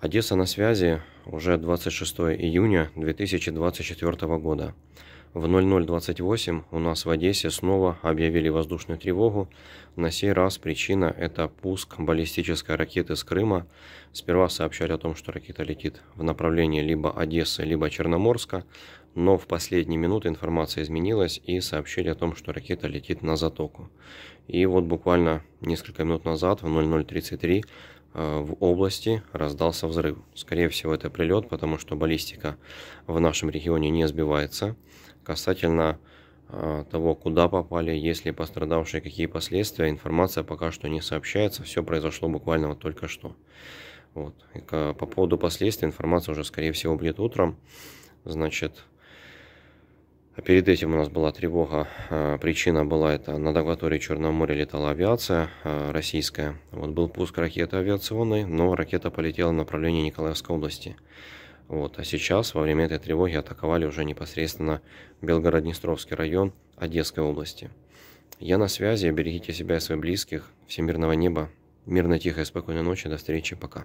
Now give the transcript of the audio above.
Одесса на связи уже 26 июня 2024 года. В 00.28 у нас в Одессе снова объявили воздушную тревогу. На сей раз причина – это пуск баллистической ракеты с Крыма. Сперва сообщали о том, что ракета летит в направлении либо Одессы, либо Черноморска, но в последние минуты информация изменилась и сообщили о том, что ракета летит на Затоку. И вот буквально несколько минут назад, в 00.33, Э, в области раздался взрыв. Скорее всего, это прилет, потому что баллистика в нашем регионе не сбивается. Касательно э, того, куда попали, есть ли пострадавшие, какие последствия, информация пока что не сообщается. Все произошло буквально вот только что. Вот. И по поводу последствий информация уже, скорее всего, будет утром. Значит, а перед этим у нас была тревога. А, причина была это над акваторией Черного моря летала авиация а, российская. Вот был пуск ракеты авиационной, но ракета полетела в направлении Николаевской области. Вот. А сейчас во время этой тревоги атаковали уже непосредственно Белгород-Днестровский район Одесской области. Я на связи, берегите себя и своих близких. Всемирного неба, мирной, тихой, спокойной ночи, до встречи, пока.